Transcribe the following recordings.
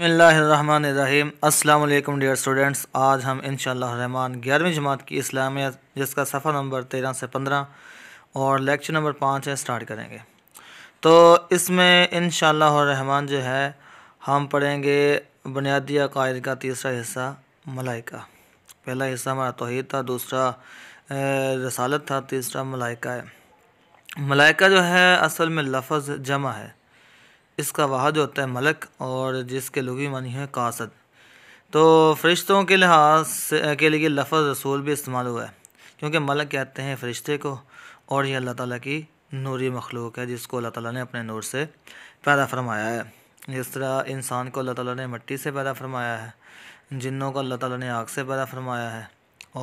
बसमीम अस्सलाम वालेकुम डियर स्टूडेंट्स आज हम इन रहमान ग्यारहवीं जमात की इस्लामियत जिसका सफ़ा नंबर तेरह से पंद्रह और लेक्चर नंबर पाँच है स्टार्ट करेंगे तो इसमें इन रहमान जो है हम पढ़ेंगे बुनियादी अकायद का तीसरा हिस्सा मलाइका पहला हिस्सा हमारा तोहद था दूसरा रसालत था तीसरा मलाइका है मलाइका जो है असल में लफज जमा है इसका वाहद होता है मलक और जिसके लगी मानी है कासद तो फरिश्तों के लिहाज के लिए लफज रसूल भी इस्तेमाल हुआ है क्योंकि मलक कहते हैं फरिश्ते को और ये अल्लाह ताला की नूरी मखलूक है जिसको अल्लाह ताला ने अपने नूर से पैदा फरमाया है जिस तरह इंसान को अल्लाह ताला ने मिट्टी से पैदा फरमाया है जिन्नों को अल्लाह ताला ने आग से पैदा फरमाया है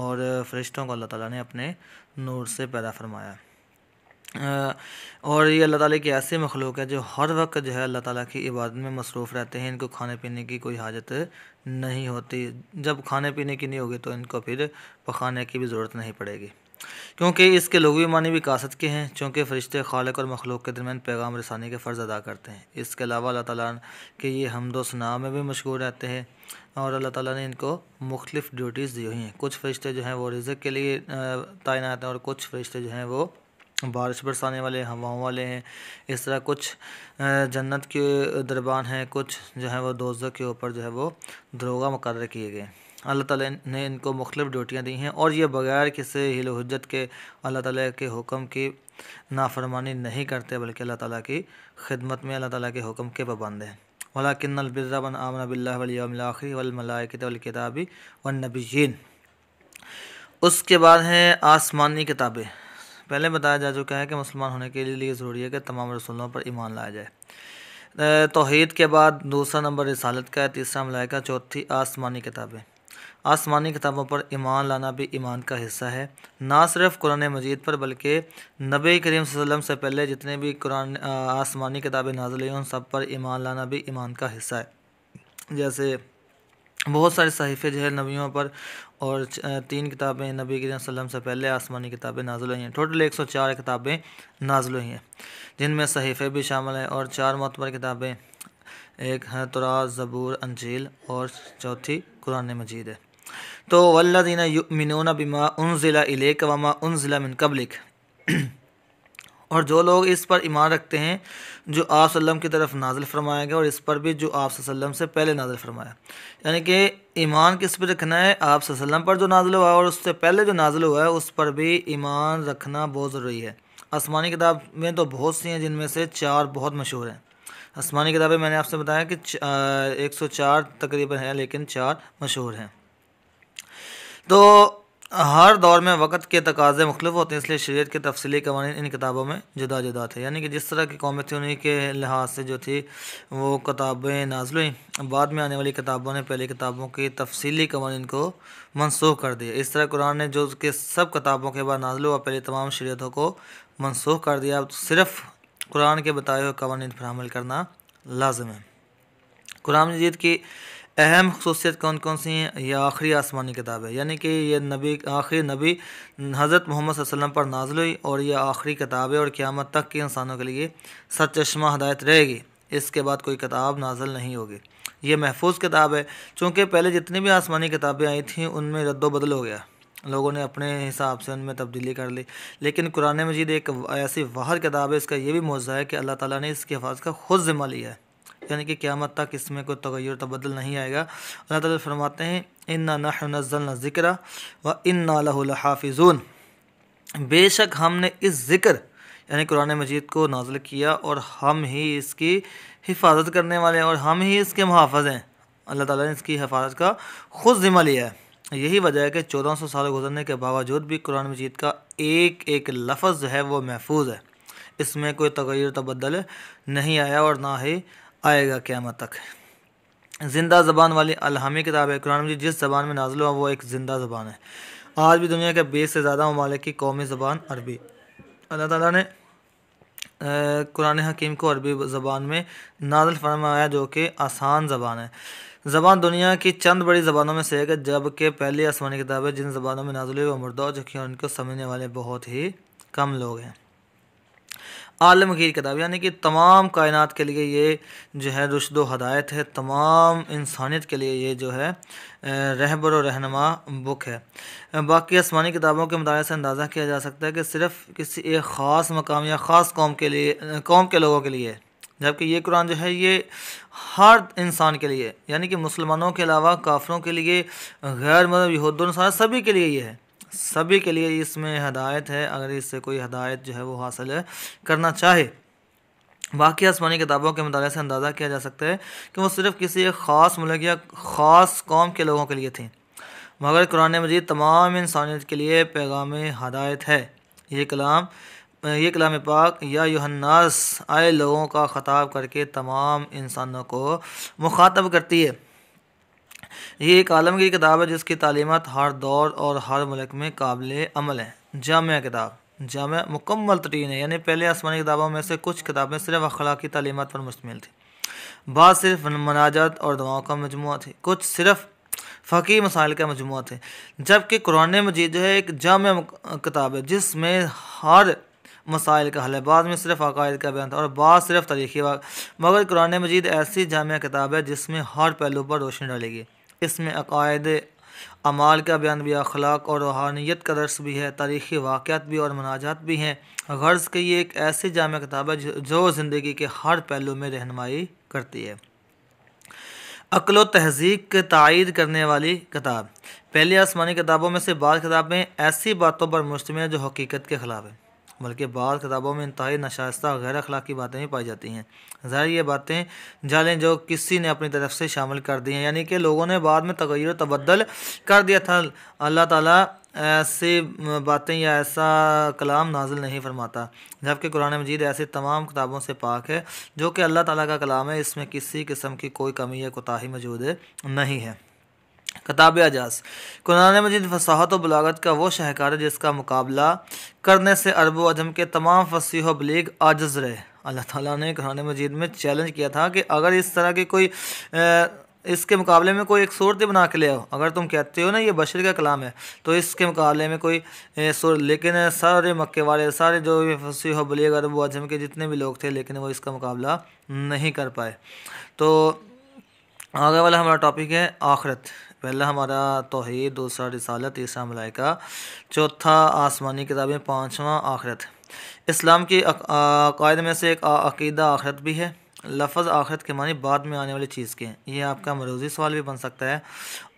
और फरिश्तों को अल्लाह ताला ने अपने नूर से पैदा फरमाया है और ये अल्लाह ताला की ऐसी मखलूक है जो हर वक्त जो है अल्लाह ताला की इबादत में मसरूफ़ रहते हैं इनको खाने पीने की कोई हाजत नहीं होती जब खाने पीने की नहीं होगी तो इनको फिर पकाने की भी ज़रूरत नहीं पड़ेगी क्योंकि इसके लोगवी मानी भी कासत के हैं चूँकि फ़रिश्ते खालक और मखलूक के दरमियान पैगाम रसानी के फ़र्ज़ अदा करते हैं इसके अलावा अल्लाह ताला के ये हमदोसना में भी मशगूल रहते हैं और अल्लाह ताला ने इनको मुख्तलिफ़ ड्यूटीज़ दी हुई हैं कुछ फ़रिश्ते जो हैं वो रिज़क के लिए तैनात हैं और कुछ फ़रिश्ते जो हैं वो बारिश बरसाने वाले हवाओं वाले हैं इस तरह कुछ जन्नत के दरबान हैं कुछ जो है वो दोजों के ऊपर जो है वो दरोगा मुकर किए गए अल्लाह ताला ने इनको मुख्तलिफ ड्यूटियाँ दी हैं और ये बग़ैर किसी हिल हजत के अल्लाह ताला के हुक्म की नाफरमानी नहीं करते बल्कि अल्लाह ताला की खिदमत में अल्लाह ताला के हुक्म के पाबंद हैं वला किन्नबिरबन आमन बिल्लाखरी वलमलाकितबी वन नबीन उसके बाद हैं आसमानी किताबें पहले बताया जा चुका है कि मुसलमान होने के लिए ज़रूरी है कि तमाम रसूलों पर ईमान लाया जाए तोहद के बाद दूसरा नंबर रसालत का है तीसरा मलाइका चौथी आसमानी किताबें आसमानी किताबों पर ईमान लाना भी ईमान का हिस्सा है ना सिर्फ कुरान मजीद पर बल्कि नबी करीम वसल्लम से पहले जितने भी कुरान आसमानी किताबें नाजिल हुई उन सब पर ईमान लाना भी ईमान का हिस्सा है जैसे बहुत सारे सहीफ़े जो है नबियों पर और तीन किताबें नबी के सल्लम से पहले आसमानी किताबें नाजुल हुई हैं टोटल एक सौ चार किताबें नाजुल हुई हैं जिनमें सहीफ़े भी शामिल हैं और चार मतबर किताबें एक हैं तुरा ज़बूर अंजील और चौथी कुरान मजीद है तो वल्लिन मिनोना बिमा उन ज़िला इलेक वामा उन ज़िला मिन कब्लिक और जो लोग इस पर ईमान रखते हैं जो आप की तरफ नाजिल फरमाया गया और इस पर भी जो आप वसल्लम से पहले नाजिल फरमाया यानी कि ईमान किस पर रखना है आप पर जो नाजिल हुआ है और उससे पहले जो नाजिल हुआ है उस पर भी ईमान रखना बहुत ज़रूरी है आसमानी किताब में तो बहुत सी हैं जिनमें से चार बहुत मशहूर हैं आसमानी किताबें मैंने आपसे बताया कि एक सौ चार तकरीबन हैं लेकिन चार मशहूर हैं तो हर दौर में वक्त के तकाजे मुख्तफ होते हैं इसलिए शरीत के तफसली कवानी इन किताबों में जुदा जुदा थे यानी कि जिस तरह की कौमें थी उन्हीं के लिहाज से जो थी वो किताबें नाजल हुई बाद में आने वाली किताबों ने पहली किताबों की तफसली कवानीन को मनसूख कर दिया इस तरह कुरान ने जो कि सब किताबों के बाद नाजल हुआ पहले तमाम शरीतों को मनसूख कर दिया अब सिर्फ कुरान के बताए हुए कवानीन पर अमल करना लाजम है कुरान मजीद की अहम खसूसियत कौन कौन सी हैं यह आखिरी आसमानी किताब है यानी कि यह नबी आखिरी नबी हज़रत मोहम्मद वसल्लम पर नाजिल हुई और यह आखिरी किताब है और क़्यामत तक के इंसानों के लिए सच चश्मा हदायत रहेगी इसके बाद कोई किताब नाजल नहीं होगी ये महफूज किताब है चूँकि पहले जितनी भी आसमानी किताबें आई थी उनमें रद्दोबदल हो गया लोगों ने अपने हिसाब से उनमें तब्दीली कर ली लेकिन कुरान मजीद एक ऐसी वाहर किताब है इसका यह भी मौज़ा है कि अल्लाह ताली ने इसकी हफाज का खुद ज़िम्मा लिया है यानी कि क़्यामत तक इसमें कोई तगैर तबदल नहीं आएगा अल्लाह ताला फरमाते हैं इन्ना नहनज़ल ज़िक्र व इन्ना लहाफिजून बेशक हमने इस ज़िक्र यानी कुरान मजीद को नाजिल किया और हम ही इसकी हिफाजत करने वाले हैं और हम ही इसके मुहाफ़ हैं अल्लाह ताला ने इसकी हिफाजत का खुद ज़िम्मा लिया है यही वजह है कि चौदह सौ साल गुजरने के बावजूद भी कुरान मजीद का एक एक लफ्ज़ है वो महफूज है इसमें कोई तगैर तबदल नहीं आया और ना ही आएगा क़्यामत तक ज़िंदा ज़बान वाली अलहमी किताब है कुरान मजीद जिस ज़बान में नाजिल हुआ वो एक ज़िंदा ज़बान है आज भी दुनिया के बीस से ज़्यादा ममालिक की कौमी ज़बान अरबी अल्लाह ताला ने कुरान हकीम को अरबी ज़बान में नाजल फरमाया जो कि आसान ज़बान है ज़बान दुनिया की चंद बड़ी ज़बानों में से एक है जबकि पहली आसमानी किताब है जिन ज़बानों में नाजुल हुई वो मुर्दा जो कि उनको समझने वाले बहुत ही कम लोग हैं आलमगीर किताब यानी कि तमाम कायनात के लिए ये जो है रुशद हदायत है तमाम इंसानियत के लिए ये जो है रहबर और रहनमा बुक है बाकी आसमानी किताबों के मुताबिक से अंदाज़ा किया जा सकता है कि सिर्फ़ किसी एक ख़ास मकाम या ख़ास कौम के लिए कौम के लोगों के लिए जबकि ये कुरान जो है ये हर इंसान के लिए यानी कि मुसलमानों के अलावा काफरों के लिए गैर मतलब यहूदों सभी के लिए ये है सभी के लिए इसमें हदायत है अगर इससे कोई हदायत जो है वो हासिल करना चाहे बाकी आसमानी किताबों के मुताले से अंदाज़ा किया जा सकता है कि वो सिर्फ किसी एक ख़ास मुल्क या ख़ास कौम के लोगों के लिए थी मगर कुरान मजीद तमाम इंसानियत के लिए पैगाम हदायत है ये कलाम ये कलाम पाक या यूहन्नास आए लोगों का ख़ताब करके तमाम इंसानों को मुखातब करती है ये एक आलम की किताब है जिसकी तालीमत हर दौर और हर मुल्क में काबिल अमल है जाम किताब जाम मुकम्मल तरीन है यानी पहले आसमानी किताबों में से कुछ किताबें सिर्फ की तलीमत पर मुश्तमिल थी बात सिर्फ मनाजत और दवाओं का मजमू थी कुछ सिर्फ फ़कीह मसाइल का मजमू थे जबकि कुरान मजीद जो है एक जाम किताब है जिसमें हर मसाइल का हल है बाद में सिर्फ अकायद का बयान था और बाद सिर्फ तारीखी मगर कुरान मजीद ऐसी जाम किताब है जिसमें हर पहलू पर रोशनी डालेगी इसमें अकायद अमाल का बयान भी अखलाक और रूहानियत का दर्स भी है तारीख़ी वाक़ात भी और मनाजात भी हैं गर्ज़ की ये एक ऐसी जाम किताब है जो ज़िंदगी के हर पहलू में रहनमाई करती है अक्लो तहजीब के तायद करने वाली किताब पहले आसमानी किताबों में से बाद किताबें ऐसी बातों पर मुश्तम है जो हकीकत के ख़िलाफ़ हैं बल्कि बाद किताबों में इंतहाई नशास्ता और गैर अखलाकी बातें भी पाई जाती हैं ज़ाहिर ये बातें जालें जो किसी ने अपनी तरफ से शामिल कर दी हैं यानी कि लोगों ने बाद में तगैर तबदल कर दिया था अल्लाह ताला ऐसी बातें या ऐसा कलाम नाजिल नहीं फरमाता जबकि कुरान मजीद ऐसी तमाम किताबों से पाक है जो कि अल्लाह ताला का कलाम है इसमें किसी किस्म की कोई कमी या कोताही मौजूद नहीं है किताब अजाज कुरान मजीद फसाहत व बलागत का वो शहकार है जिसका मुकाबला करने से अरब अजम के तमाम फसीह बलीग आजज रहे अल्लाह ताला ने कुरान मजीद में चैलेंज किया था कि अगर इस तरह के कोई इसके मुकाबले में कोई एक सूरत बना के ले आओ अगर तुम कहते हो ना ये बशर का कलाम है तो इसके मुकाबले में कोई सूरत लेकिन सारे मक्के वाले सारे जो फसीह बलीग अरब अजम के जितने भी लोग थे लेकिन वो इसका मुकाबला नहीं कर पाए तो आगे वाला हमारा टॉपिक है आखरत पहला हमारा तोहेद दूसरा रिसाल तीसरा मलाइका चौथा आसमानी किताबें पाँचवा आखरत इस्लाम की अकायद में से एक अकीदा आखरत भी है लफज आखरत के मानी बाद में आने वाली चीज़ के हैं ये आपका मरूजी सवाल भी बन सकता है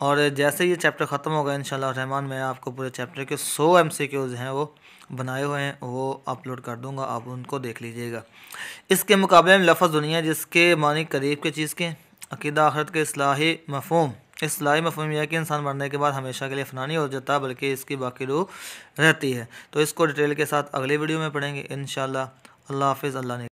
और जैसे ये चैप्टर ख़त्म होगा इन रहमान मैं आपको पूरे चैप्टर के सौ एम सी क्यूज़ हैं वो बनाए हुए हैं वो अपलोड कर दूंगा आप उनको देख लीजिएगा इसके मुकाबले में लफज दुनिया जिसके मानी करीब के चीज़ के अकीदा आखरत के असलाही मफहम इस लाई मफहम यह कि इंसान मरने के बाद हमेशा के लिए फना नहीं हो जाता बल्कि इसकी बाकी रूह रहती है तो इसको डिटेल के साथ अगले वीडियो में पढ़ेंगे इन अल्लाह हाफिज़ अल्लाह ने